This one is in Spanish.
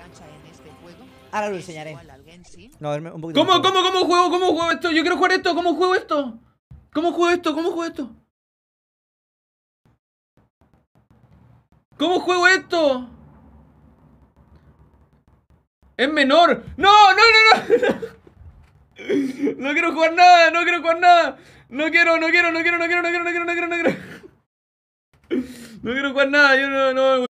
Este Ahora lo enseñaré. ¿Cómo, cómo, cómo juego? ¿Cómo juego esto? Yo quiero jugar esto. ¿Cómo juego esto? ¿Cómo juego esto? ¿Cómo juego esto? ¿Cómo juego esto? Es menor. ¡No, no, no, no! No quiero jugar nada, no quiero jugar nada. No quiero, no quiero, no quiero, no quiero, no quiero, no quiero, no quiero, no quiero. No quiero jugar nada, yo no, no.